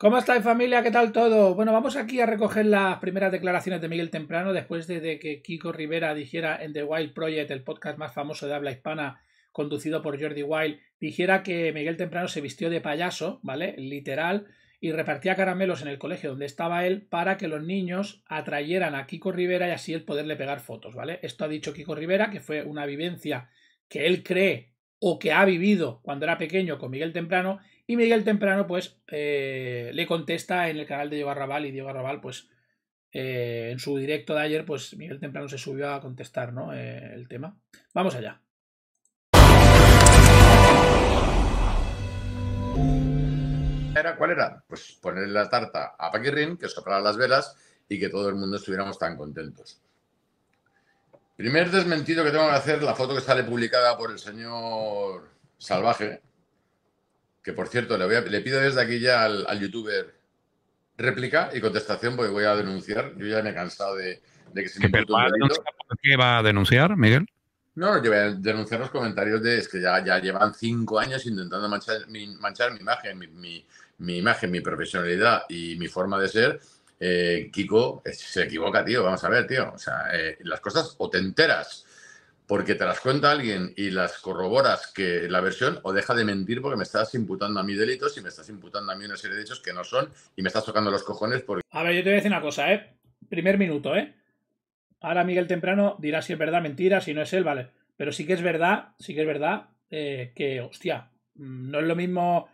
¿Cómo estáis familia? ¿Qué tal todo? Bueno, vamos aquí a recoger las primeras declaraciones de Miguel Temprano después de, que Kiko Rivera dijera en The Wild Project, el podcast más famoso de habla hispana conducido por Jordi Wild, dijera que Miguel Temprano se vistió de payaso, ¿vale? Literal, y repartía caramelos en el colegio donde estaba él para que los niños atrayeran a Kiko Rivera y así él poderle pegar fotos, ¿vale? Esto ha dicho Kiko Rivera, que fue una vivencia que él cree o que ha vivido cuando era pequeño con Miguel Temprano y Miguel Temprano, pues, eh, le contesta en el canal de Diego Arrabal y Diego Arrabal, pues, eh, en su directo de ayer, pues Miguel Temprano se subió a contestar, ¿no? Eh, el tema. Vamos allá. Era, ¿Cuál era? Pues poner la tarta a Paquirrin, que soplara las velas y que todo el mundo estuviéramos tan contentos. Primer desmentido que tengo que hacer, la foto que sale publicada por el señor Salvaje, que por cierto, le, voy le pido desde aquí ya al, youtuber réplica y contestación, porque voy a denunciar. Yo ya me he cansado de, que se me va a denunciar, qué va a denunciar, Miguel? No, yo voy a denunciar los comentarios de es que ya, llevan cinco años intentando manchar mi, imagen, mi, imagen, mi profesionalidad y mi forma de ser. Eh, Kiko eh, se equivoca, tío. Vamos a ver, tío. O sea, eh, las cosas o te porque te las cuenta alguien y las corroboras que la versión, o deja de mentir porque me estás imputando a mí delitos y me estás imputando a mí una serie de hechos que no son y me estás tocando los cojones porque... A ver, yo te voy a decir una cosa, ¿eh? Primer minuto, ¿eh? Ahora Miguel Temprano dirá si es verdad, mentira, si no es él, vale. Pero sí que es verdad, sí que es verdad eh, que, hostia, mm, no es lo mismo...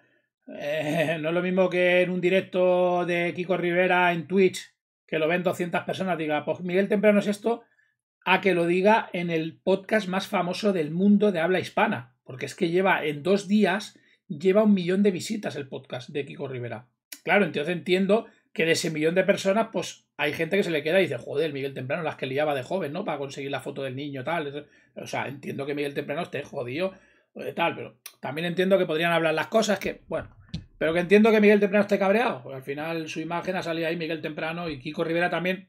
Eh, no es lo mismo que en un directo de Kiko Rivera en Twitch, que lo ven 200 personas, diga, pues Miguel Temprano es esto, a que lo diga en el podcast más famoso del mundo de habla hispana, porque es que lleva en dos días, lleva un millón de visitas el podcast de Kiko Rivera. Claro, entonces entiendo que de ese millón de personas, pues hay gente que se le queda y dice, joder, Miguel Temprano, las que liaba de joven, ¿no? Para conseguir la foto del niño, tal. O sea, entiendo que Miguel Temprano esté jodido, eh, tal, pero también entiendo que podrían hablar las cosas que, bueno, pero que entiendo que Miguel Temprano esté cabreado. al final su imagen ha salido ahí Miguel Temprano y Kiko Rivera también,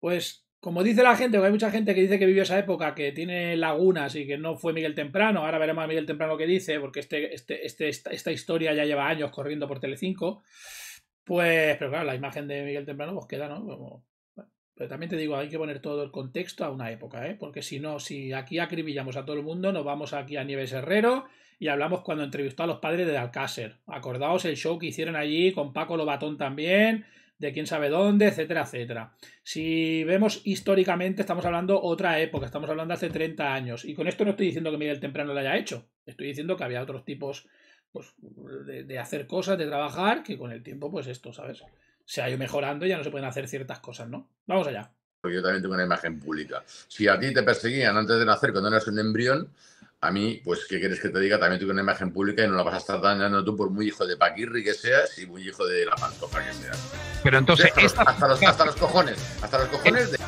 pues como dice la gente, porque hay mucha gente que dice que vivió esa época, que tiene lagunas y que no fue Miguel Temprano, ahora veremos a Miguel Temprano qué dice, porque este, este, este esta, historia ya lleva años corriendo por Telecinco, pues, pero claro, la imagen de Miguel Temprano os pues queda, ¿no? pero también te digo, hay que poner todo el contexto a una época, ¿eh? Porque si no, si aquí acribillamos a todo el mundo, nos vamos aquí a Nieves Herrero y hablamos cuando entrevistó a los padres de Alcácer. Acordaos el show que hicieron allí con Paco Lobatón también de quién sabe dónde, etcétera, etcétera. Si vemos históricamente, estamos hablando otra época, estamos hablando hace 30 años. Y con esto no estoy diciendo que Miguel Temprano lo haya hecho, estoy diciendo que había otros tipos pues, de, hacer cosas, de trabajar, que con el tiempo, pues esto, ¿sabes? Se ha ido mejorando y ya no se pueden hacer ciertas cosas, ¿no? Vamos allá. Yo también tengo una imagen pública. Si a ti te perseguían antes de nacer cuando eras un embrión, a mí, pues, ¿qué quieres que te diga? También tengo una imagen pública y no la vas a estar dañando tú por muy hijo de Paquirri que seas y muy hijo de la pantoja que seas. Pero entonces... Hasta, los, hasta, cojones, hasta los cojones de...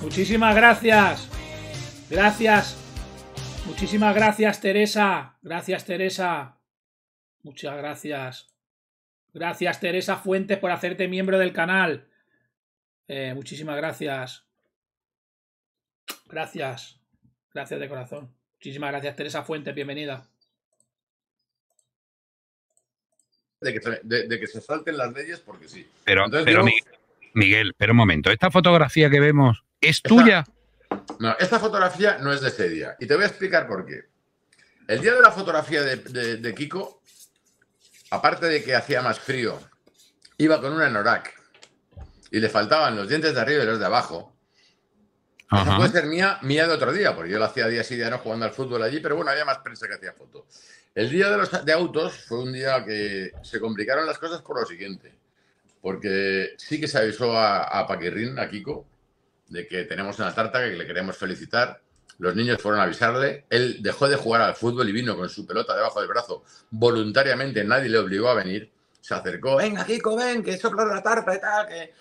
Muchísimas gracias. Gracias. Muchísimas gracias, Teresa. Gracias, Teresa. Muchas gracias. Gracias, Teresa Fuentes, por hacerte miembro del canal. Eh, muchísimas gracias. Gracias. Gracias de corazón. Muchísimas gracias, Teresa Fuente, bienvenida. De que, se salten las leyes porque sí. Pero, Miguel, pero un momento, ¿esta fotografía que vemos es tuya? no, esta fotografía no es de ese día. Y te voy a explicar por qué. El día de la fotografía de, Kiko, aparte de que hacía más frío, iba con una Norak y le faltaban los dientes de arriba y los de abajo. No puede ser mía, mía de otro día, porque yo lo hacía día sí, día no jugando al fútbol allí, pero bueno, había más prensa que hacía foto. El día de los de autos fue un día que se complicaron las cosas por lo siguiente, porque sí que se avisó a, a a Kiko, de que tenemos una tarta que le queremos felicitar. Los niños fueron a avisarle, él dejó de jugar al fútbol y vino con su pelota debajo del brazo voluntariamente, nadie le obligó a venir. Se acercó, venga Kiko, ven, que sopla la tarta y tal, que...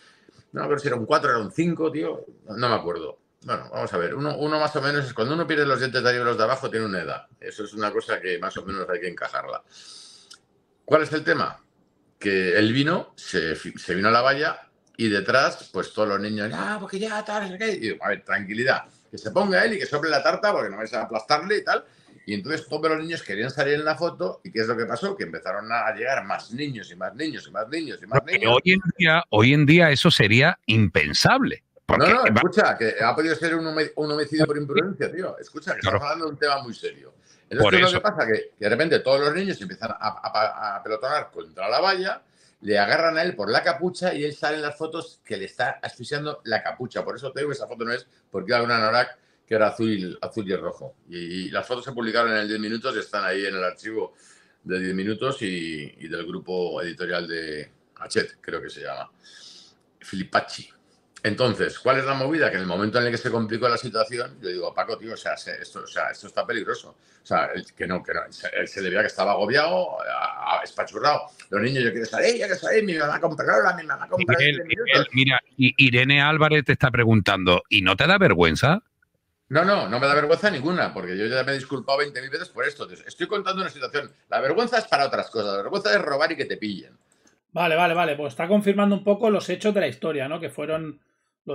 No, acuerdo si era un 4, era un 5, tío, no me acuerdo bueno, vamos a ver, uno, más o menos es cuando uno pierde los dientes de arriba y los de abajo tiene una edad. Eso es una cosa que más o menos hay que encajarla. ¿Cuál es el tema? Que él vino se, vino a la valla y detrás, pues todos los niños, ah, porque ya tal, ¿qué? a ver, tranquilidad, que se ponga él y que sople la tarta porque no vais a aplastarle y tal. Y entonces todos los niños querían salir en la foto y ¿qué es lo que pasó? Que empezaron a llegar más niños y más niños y más niños y más niños. Hoy día, hoy en día eso sería impensable no, no, escucha, que ha podido ser un, homicidio por imprudencia, tío. Escucha, que estamos hablando de un tema muy serio. Entonces, lo que pasa? Que, que de repente todos los niños empiezan a, pelotonar contra la valla, le agarran a él por la capucha y él sale en las fotos que le está asfixiando la capucha. Por eso te digo que esa foto no es porque era una Anorak que era azul, azul y rojo. Y, las fotos se publicaron en el 10 minutos y están ahí en el archivo de 10 minutos y, del grupo editorial de Hachette, creo que se llama. Filipacci. Entonces, ¿cuál es la movida? Que en el momento en el que se complicó la situación, yo digo, Paco, tío, o sea, esto, sea, esto está peligroso. O sea, que no, que no, él se debía que estaba agobiado, espachurrado. Los niños, yo quiero estar ahí, que quiero mi ahí, mamá comprar ahora, Miguel, este mira, Irene Álvarez te está preguntando, ¿y no te da vergüenza? No, no, no me da vergüenza ninguna, porque yo ya me he disculpado 20.000 veces por esto. Estoy contando una situación. La vergüenza es para otras cosas. La vergüenza es robar y que te pillen. Vale, vale, vale. Pues está confirmando un poco los hechos de la historia, ¿no? Que fueron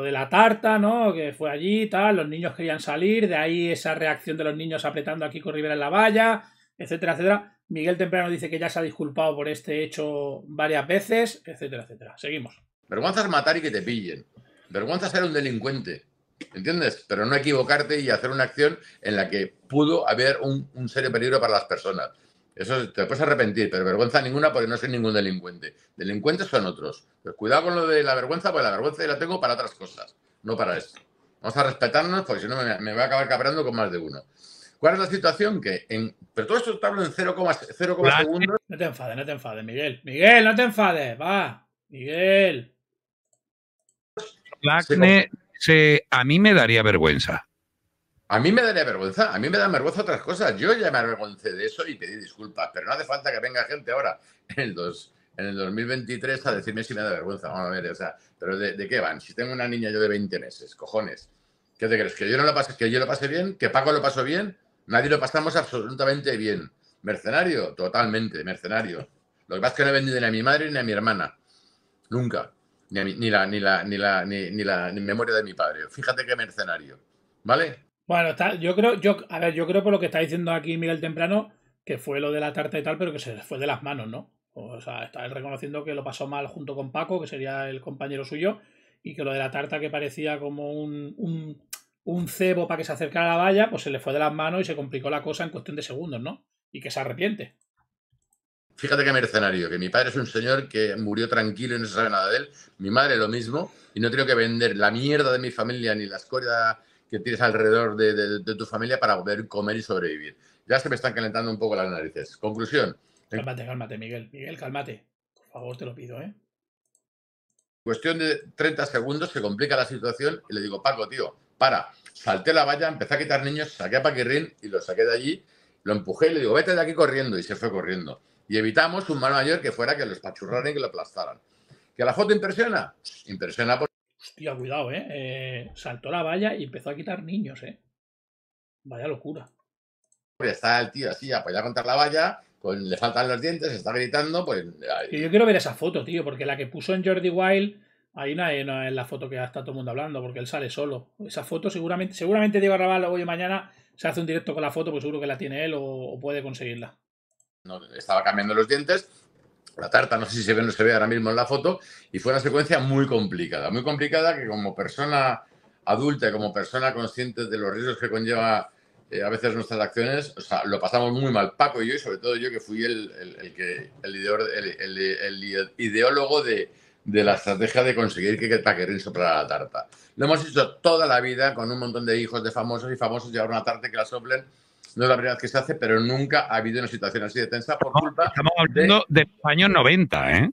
de la tarta, ¿no? Que fue allí, tal, los niños querían salir, de ahí esa reacción de los niños apretando aquí con Rivera en la valla, etcétera, etcétera. Miguel Temprano dice que ya se ha disculpado por este hecho varias veces, etcétera, etcétera. Seguimos. Vergüenza matar y que te pillen. Vergüenza ser un delincuente. ¿Entiendes? Pero no equivocarte y hacer una acción en la que pudo haber un serio peligro para las personas. Eso te puedes arrepentir, pero vergüenza ninguna porque no soy ningún delincuente. Delincuentes son otros. Pero pues cuidado con lo de la vergüenza, porque la vergüenza la tengo para otras cosas, no para esto. Vamos a respetarnos porque si no me, voy a acabar cabrando con más de uno. ¿Cuál es la situación? Que en, pero todo esto está en 0,0 segundos. No te enfades, no te enfades, Miguel. Miguel, no te enfades, va. Miguel. a mí me daría vergüenza. A mí me daría vergüenza, a mí me dan vergüenza otras cosas. Yo ya me avergoncé de eso y pedí disculpas, pero no hace falta que venga gente ahora en el, dos, en el 2023 a decirme si me da vergüenza. Vamos a ver, o sea, pero de, qué van? Si tengo una niña yo de 20 meses, cojones, ¿qué te crees? ¿Que yo, no lo pase, que yo lo pasé bien? ¿Que Paco lo pasó bien? Nadie lo pasamos absolutamente bien. ¿Mercenario? Totalmente, mercenario. Lo que pasa es que no he vendido ni a mi madre ni a mi hermana. Nunca. Ni, la, ni, la, ni, la, ni, ni la memoria de mi padre. Fíjate qué mercenario. ¿Vale? Bueno, yo creo, yo, a ver, yo creo por lo que está diciendo aquí Miguel Temprano, que fue lo de la tarta y tal, pero que se le fue de las manos, ¿no? O sea, está él reconociendo que lo pasó mal junto con Paco, que sería el compañero suyo, y que lo de la tarta que parecía como un, un cebo para que se acercara a la valla, pues se le fue de las manos y se complicó la cosa en cuestión de segundos, ¿no? Y que se arrepiente. Fíjate qué mercenario, que mi padre es un señor que murió tranquilo y no se sabe nada de él, mi madre lo mismo, y no tengo que vender la mierda de mi familia ni la escoria que tienes alrededor de, tu familia para poder comer y sobrevivir. Ya se me están calentando un poco las narices. Conclusión. Cálmate, cálmate, Miguel. Miguel, cálmate. Por favor, te lo pido, ¿eh? Cuestión de 30 segundos se complica la situación y le digo, Paco, tío, para. Salté la valla, empecé a quitar niños, saqué a Paquirrín y lo saqué de allí, lo empujé y le digo, vete de aquí corriendo. Y se fue corriendo. Y evitamos un mal mayor que fuera que los pachurraran y que lo aplastaran. ¿Que la foto impresiona? Impresiona Hostia, cuidado, eh, ¿eh? Saltó la valla y empezó a quitar niños, ¿eh? Vaya locura. Pues está el tío así apoyado contra la valla, le faltan los dientes, está gritando, pues... yo quiero ver esa foto, tío, porque la que puso en Jordi Wild, ahí no es, la foto que está todo el mundo hablando, porque él sale solo. Esa foto seguramente, seguramente Diego Arrabal hoy o mañana se hace un directo con la foto, pues seguro que la tiene él o, o puede conseguirla. No, estaba cambiando los dientes la tarta, no sé si se ve o no se ve ahora mismo en la foto, y fue una secuencia muy complicada, muy complicada que como persona adulta, y como persona consciente de los riesgos que conlleva eh, a veces nuestras acciones, lo pasamos muy mal, Paco y yo, y sobre todo yo que fui el, que, el, ideólogo de, la estrategia de conseguir que Taquerín soplara la tarta. Lo hemos hecho toda la vida con un montón de hijos de famosos y famosos llevar una tarta que la soplen no es la primera vez que se hace, pero nunca ha habido una situación así de tensa por culpa. Estamos hablando de... los años 90, ¿eh?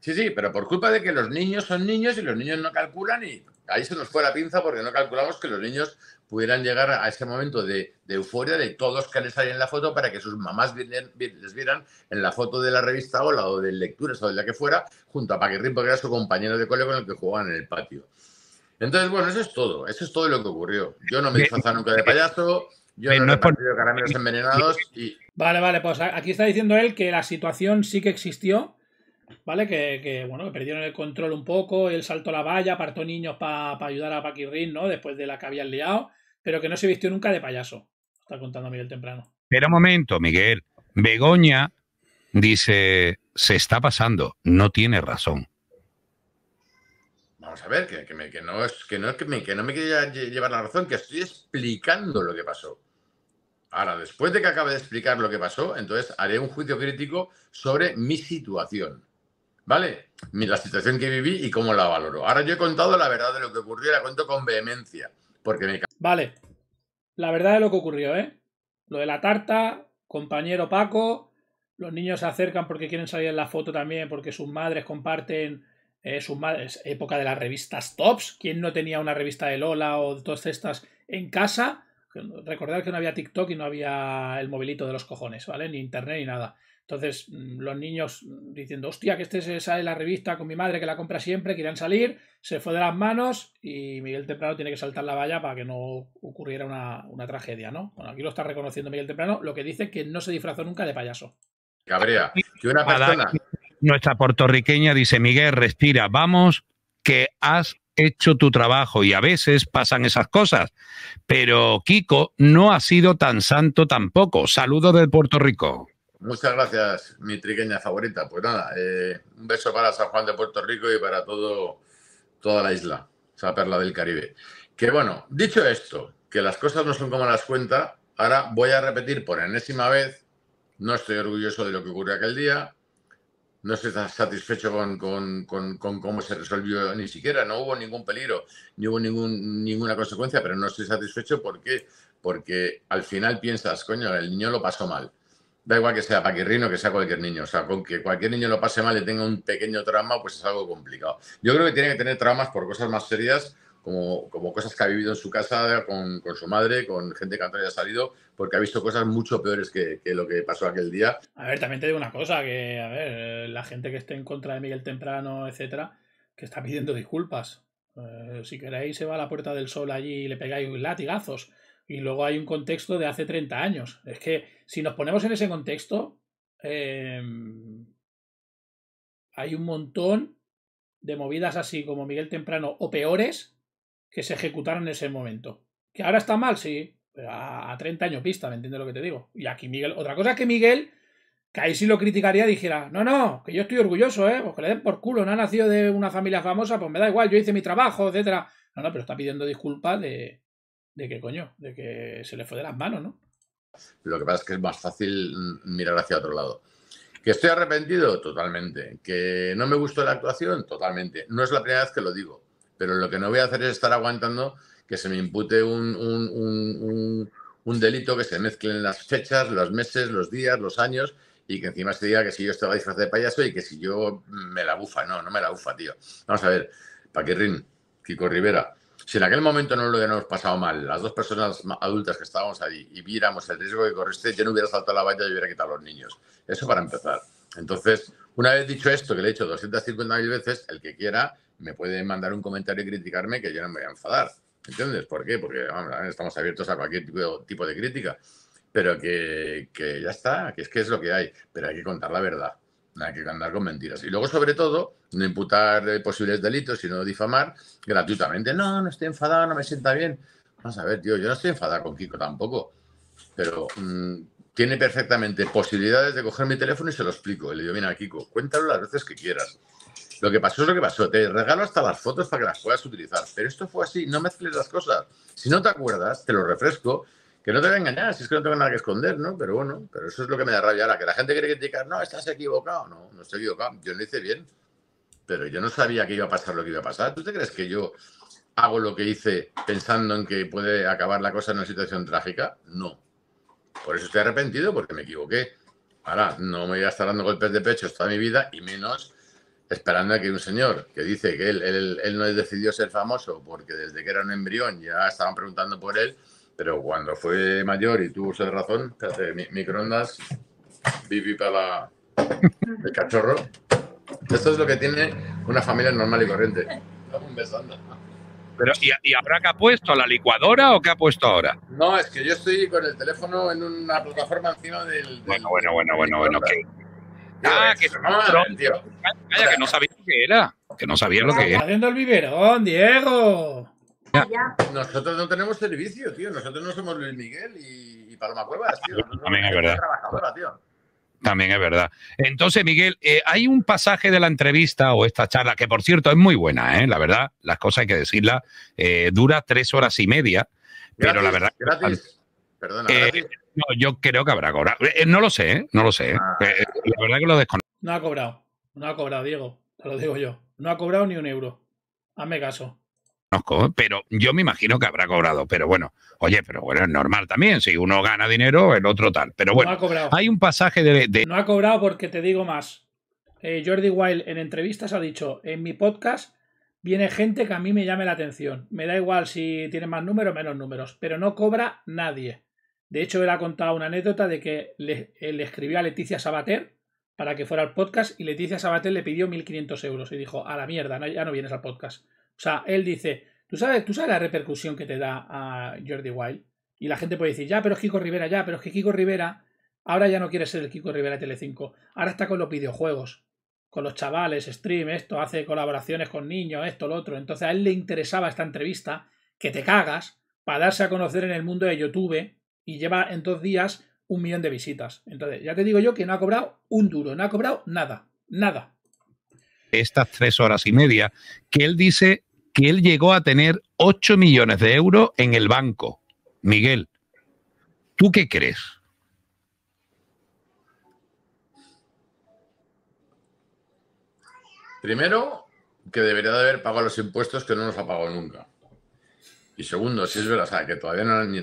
Sí, sí, pero por culpa de que los niños son niños y los niños no calculan y ahí se nos fue la pinza porque no calculamos que los niños pudieran llegar a ese momento de, euforia de todos les salir en la foto para que sus mamás les vieran en la foto de la revista Ola o de lecturas o de la que fuera, junto a Paquirrín, porque era su compañero de colegio con el que jugaban en el patio. Entonces, bueno, eso es todo, eso es todo lo que ocurrió. Yo no me disfrazaba nunca de payaso, envenenados Vale, vale, pues aquí está diciendo él que la situación sí que existió, ¿vale? Que, bueno, perdieron el control un poco, él saltó la valla, apartó niños para ayudar a Paquirrin, ¿no? Después de la que habían liado, pero que no se vistió nunca de payaso, está contando Miguel temprano. pero un momento, Miguel. Begoña dice, se está pasando, no tiene razón vamos a ver, que, que, no es que no, que, me, que no me quiera llevar la razón, que estoy explicando lo que pasó. Ahora, después de que acabe de explicar lo que pasó, entonces haré un juicio crítico sobre mi situación. ¿Vale? La situación que viví y cómo la valoro. Ahora yo he contado la verdad de lo que ocurrió la cuento con vehemencia. Porque me... Vale. La verdad de lo que ocurrió, ¿eh? Lo de la tarta, compañero Paco, los niños se acercan porque quieren salir en la foto también, porque sus madres comparten es, una, época de las revistas tops. ¿Quién no tenía una revista de Lola o de todas estas en casa? Recordad que no había TikTok y no había el movilito de los cojones, ¿vale? Ni internet ni nada. Entonces, mm, los niños diciendo, hostia, que este se sale la revista con mi madre que la compra siempre, querían salir, se fue de las manos y Miguel Temprano tiene que saltar la valla para que no ocurriera una, tragedia, ¿no? Bueno, aquí lo está reconociendo Miguel Temprano, lo que dice que no se disfrazó nunca de payaso. Cabrera, que una persona nuestra puertorriqueña dice, Miguel, respira, vamos, que has hecho tu trabajo y a veces pasan esas cosas. Pero Kiko no ha sido tan santo tampoco. saludo de Puerto Rico. Muchas gracias, mi triqueña favorita. Pues nada, eh, un beso para San Juan de Puerto Rico y para todo, toda la isla, esa perla del Caribe. Que bueno, dicho esto, que las cosas no son como las cuentas, ahora voy a repetir por enésima vez, no estoy orgulloso de lo que ocurrió aquel día, no estoy satisfecho con, cómo se resolvió ni siquiera, no hubo ningún peligro, ni hubo ningún, ninguna consecuencia, pero no estoy satisfecho porque, porque al final piensas, coño, el niño lo pasó mal. Da igual que sea paquirrino, que sea cualquier niño. O sea, con que cualquier niño lo pase mal y tenga un pequeño trauma, pues es algo complicado. Yo creo que tiene que tener traumas por cosas más serias como, cosas que ha vivido en su casa con, su madre, con gente que antes haya salido, porque ha visto cosas mucho peores que, lo que pasó aquel día. A ver, también te digo una cosa, que a ver, la gente que esté en contra de Miguel Temprano, etcétera, que está pidiendo disculpas. Eh, si queréis, se va a la Puerta del Sol allí y le pegáis latigazos. Y luego hay un contexto de hace 30 años. Es que si nos ponemos en ese contexto, em, hay un montón de movidas así como Miguel Temprano o peores que se ejecutaron en ese momento. Que ahora está mal, sí, pero a, 30 años pista, ¿me entiendes lo que te digo? Y aquí Miguel, otra cosa es que Miguel, que ahí sí lo criticaría, dijera, no, no, que yo estoy orgulloso, ¿eh? porque que le den por culo, no ha nacido de una familia famosa, pues me da igual, yo hice mi trabajo, etcétera. No, no, pero está pidiendo disculpas de, de que coño, de que se le fue de las manos, ¿no? Lo que pasa es que es más fácil mm, mirar hacia otro lado. ¿Que estoy arrepentido? Totalmente. ¿Que no me gustó la actuación? Totalmente. No es la primera vez que lo digo pero lo que no voy a hacer es estar aguantando que se me impute un, un, un, delito, que se mezclen las fechas, los meses, los días, los años y que encima se diga que si yo estaba disfrazado de payaso y que si yo me la bufa. No, no me la bufa, tío. Vamos a ver, Paquirrin, Kiko Rivera. Si en aquel momento no lo hubiéramos pasado mal, las dos personas adultas que estábamos allí y viéramos el riesgo que corriste, yo no hubiera saltado la valla y hubiera quitado a los niños. Eso para empezar. Entonces, una vez dicho esto, que le he dicho 250.000 veces, el que quiera me puede mandar un comentario y criticarme que yo no me voy a enfadar. ¿Entiendes? ¿Por qué? Porque estamos abiertos a cualquier tipo de, crítica. Pero que, ya está, que es que es lo que hay. Pero hay que contar la verdad, no hay que andar con mentiras. Y luego, sobre todo, no imputar eh, posibles delitos, sino difamar gratuitamente. No, no estoy enfadado, no me sienta bien. Vamos a ver, tío, yo no estoy enfadado con Kiko tampoco. Pero mm, tiene perfectamente posibilidades de coger mi teléfono y se lo explico. Y le digo, mira, Kiko, cuéntalo las veces que quieras. Lo que pasó es lo que pasó. Te regalo hasta las fotos para que las puedas utilizar. Pero esto fue así, no mezcles las cosas. Si no te acuerdas, te lo refresco. Que no te voy a engañar, si es que no tengo nada que esconder, ¿no? Pero bueno, pero eso es lo que me da rabia ahora, que la gente quiere criticar, no, estás equivocado. No, no estoy equivocado. Yo lo hice bien, pero yo no sabía que iba a pasar lo que iba a pasar. ¿Tú te crees que yo hago lo que hice pensando en que puede acabar la cosa en una situación trágica? No. Por eso estoy arrepentido, porque me equivoqué. Ahora, no me voy a estar dando golpes de pecho toda mi vida y menos esperando a que un señor que dice que él, no decidió ser famoso porque desde que era un embrión ya estaban preguntando por él, pero cuando fue mayor y tuvo usted razón, espérate, mi, microondas, viví para el cachorro. Esto es lo que tiene una familia normal y corriente. ¿y, habrá ahora qué ha puesto? ¿La licuadora o qué ha puesto ahora? No, es que yo estoy con el teléfono en una plataforma encima del. bueno, bueno, bueno, bueno, bueno. Ah, que, que no sabía lo que era. Que no sabía lo que era. Haciendo el biberón, Diego. Nosotros no tenemos servicio, tío. Nosotros no somos Luis Miguel y, Paloma Cuevas, tío. También es Trabajadora, tío. También es verdad. Entonces, Miguel, eh, hay un pasaje de la entrevista o esta charla, que por cierto es muy buena, ¿eh? la verdad, las cosas hay que decirlas, eh, dura tres horas y media, pero la verdad... Eh, yo creo que habrá cobrado. no lo sé, no lo sé. Ah. la verdad que lo desconozco. No ha cobrado, no ha cobrado, Diego, te lo digo yo. No ha cobrado ni un euro. Hazme caso pero yo me imagino que habrá cobrado. Pero bueno, oye, pero bueno, es normal también. Si uno gana dinero, el otro tal. Pero bueno, hay un pasaje de, No ha cobrado porque te digo más. Eh, Jordi Wild en entrevistas ha dicho, en mi podcast viene gente que a mí me llame la atención. Me da igual si tiene más números o menos números, pero no cobra nadie. De hecho, él ha contado una anécdota de que le, escribió a Leticia Sabater para que fuera al podcast y Leticia Sabater le pidió 1.500 euros y dijo, a la mierda, ya no vienes al podcast. O sea, él dice, ¿tú sabes, tú sabes la repercusión que te da a Jordi Wild. Y la gente puede decir, ya, pero es Kiko Rivera, ya, pero es que Kiko Rivera ahora ya no quiere ser el Kiko Rivera de Telecinco. Ahora está con los videojuegos, con los chavales, stream, esto, hace colaboraciones con niños, esto, lo otro. Entonces a él le interesaba esta entrevista, que te cagas, para darse a conocer en el mundo de YouTube y lleva en dos días un millón de visitas. Entonces, ya te digo yo que no ha cobrado un duro, no ha cobrado nada, nada. Estas tres horas y media, que él dice que él llegó a tener 8 millones de euros en el banco. Miguel, ¿tú qué crees? Primero, que debería de haber pagado los impuestos que no nos ha pagado nunca. Y segundo, si es verdad, que todavía no, yo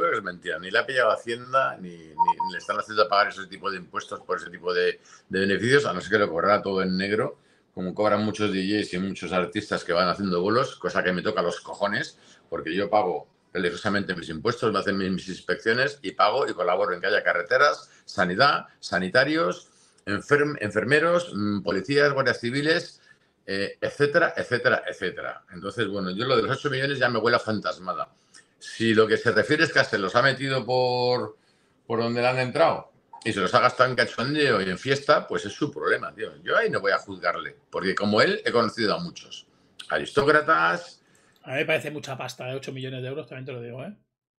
creo que es mentira, ni la ha pillado Hacienda, ni, le están haciendo pagar ese tipo de impuestos por ese tipo de, de beneficios, a no ser que lo corra todo en negro como cobran muchos DJs y muchos artistas que van haciendo bolos, cosa que me toca los cojones, porque yo pago religiosamente mis impuestos, me hacen mis inspecciones y pago y colaboro en que haya carreteras, sanidad, sanitarios, enfermeros, mm, policías, guardias civiles, eh, etcétera, etcétera, etcétera. Entonces, bueno, yo lo de los 8 millones ya me huele fantasmada. Si lo que se refiere es que se los ha metido por, por donde le han entrado, y se los ha gastado en cachondeo y en fiesta, pues es su problema, tío. Yo ahí no voy a juzgarle, porque como él he conocido a muchos aristócratas. A mí me parece mucha pasta, de ¿eh? 8 millones de euros, también te lo digo, ¿eh?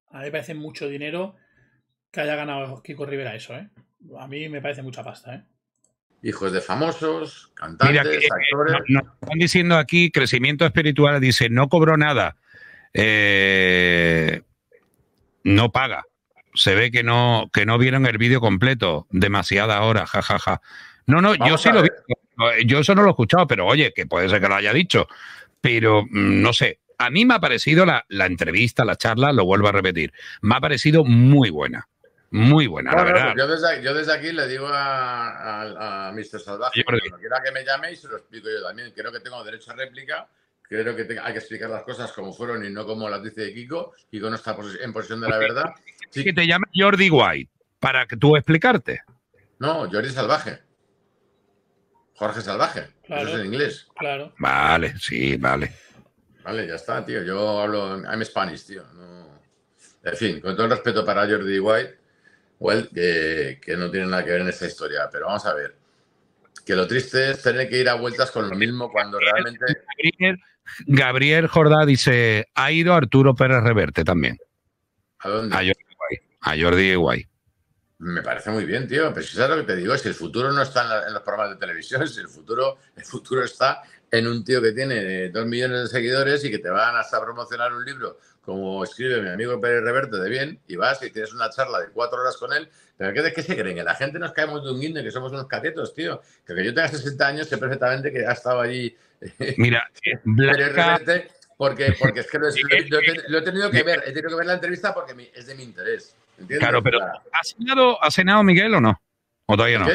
A mí me parece mucho dinero que haya ganado Kiko Rivera eso, ¿eh? A mí me parece mucha pasta, ¿eh? Hijos de famosos, cantantes, eh, actores. están diciendo aquí, crecimiento espiritual, dice, no cobró nada. Eh, no paga se ve que no, que no vieron el vídeo completo, demasiada hora, jajaja. Ja, ja. No, no, yo sí lo vi, yo eso no lo he escuchado, pero oye, que puede ser que lo haya dicho, pero mm, no sé, a mí me ha parecido la, la entrevista, la charla, lo vuelvo a repetir, me ha parecido muy buena. Muy buena, la verdad. Pues yo desde, aquí le digo a, Mr. Salvaje, cuando quiera que me llame y se lo explico yo también. Creo que tengo derecho a réplica creo que hay que explicar las cosas como fueron y no como las dice Kiko. Kiko no está en posición de la verdad. Sí. Que te llame Jordi White para que tú explicarte. No, Jordi Salvaje. Jorge Salvaje. eso es en inglés. Claro. Vale, sí, vale. Vale, ya está, tío. Yo hablo. I'm Spanish, tío. No... En fin, con todo el respeto para Jordi White, well, que no tiene nada que ver en esta historia. Pero vamos a ver que lo triste es tener que ir a vueltas con lo mismo cuando realmente. Gabriel, Jordá dice: ha ido Arturo Pérez Reverte también. ¿A Jordi Guay. Me parece muy bien, tío. Pero si sabes lo que te digo, es que el futuro no está en, los programas de televisión, el futuro, el futuro está en un tío que tiene dos millones de seguidores y que te van hasta a promocionar un libro como escribe mi amigo Pérez Reverte de bien, y vas y tienes una charla de cuatro horas con él, pero ¿qué, qué se creen? Que la gente nos caemos de un guindo y que somos unos catetos, tío. Que, yo tenga 60 años sé perfectamente que ha estado allí eh, Mira, Reverte, porque, porque es que lo, he, tenido que ver, he tenido que ver la entrevista porque es de mi interés. Claro, pero ¿ha cenado, ¿ha cenado Miguel o no? ¿O todavía no?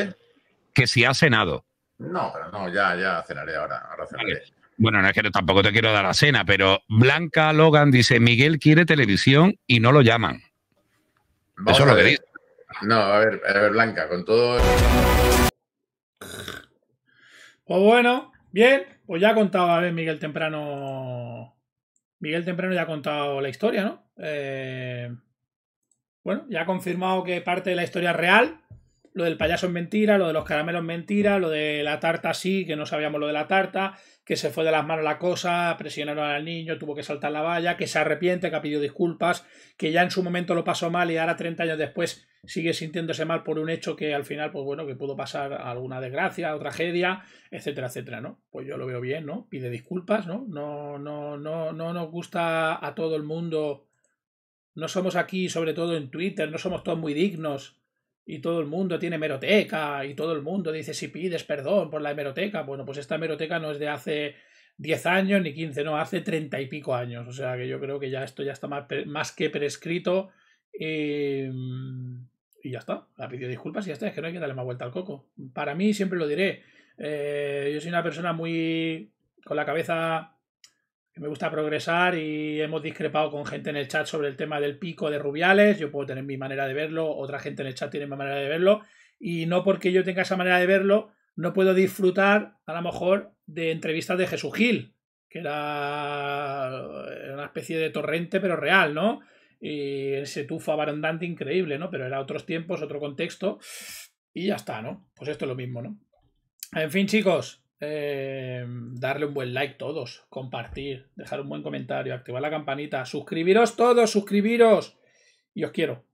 Que si ha cenado. No, pero no, ya, ya cenaré ahora. ahora cenaré. Bueno, no es que tampoco te quiero dar la cena, pero Blanca Logan dice, Miguel quiere televisión y no lo llaman. Eso es lo que dice. No, a ver, a ver, Blanca, con todo... Pues bueno, bien, pues ya ha contado, a ver, Miguel Temprano... Miguel Temprano ya ha contado la historia, ¿no? Eh, bueno, ya ha confirmado que parte de la historia es real. Lo del payaso es mentira, lo de los caramelos es mentira, lo de la tarta sí, que no sabíamos lo de la tarta, que se fue de las manos la cosa, presionaron al niño, tuvo que saltar la valla, que se arrepiente, que ha pedido disculpas, que ya en su momento lo pasó mal y ahora 30 años después sigue sintiéndose mal por un hecho que al final, pues bueno, que pudo pasar alguna desgracia o tragedia, etcétera, etcétera, ¿no? Pues yo lo veo bien, ¿no? Pide disculpas, ¿no? No, no, no, no nos gusta a todo el mundo. No somos aquí, sobre todo en Twitter, no somos todos muy dignos y todo el mundo tiene hemeroteca y todo el mundo dice si pides perdón por la hemeroteca. Bueno, pues esta hemeroteca no es de hace 10 años ni 15, no, hace 30 y pico años. O sea que yo creo que ya esto ya está más, más que prescrito eh, y ya está. La pidió disculpas y ya está. Es que no hay que darle más vuelta al coco. Para mí siempre lo diré. Eh, yo soy una persona muy con la cabeza me gusta progresar y hemos discrepado con gente en el chat sobre el tema del pico de Rubiales. Yo puedo tener mi manera de verlo, otra gente en el chat tiene mi manera de verlo. Y no porque yo tenga esa manera de verlo, no puedo disfrutar a lo mejor de entrevistas de Jesús Gil, que era una especie de torrente, pero real, ¿no? Y ese tufo abarandante increíble, ¿no? Pero era otros tiempos, otro contexto. Y ya está, ¿no? Pues esto es lo mismo, ¿no? En fin, chicos, eh, darle un buen like todos, compartir, dejar un buen comentario, activar la campanita, suscribiros todos, suscribiros. Y os quiero.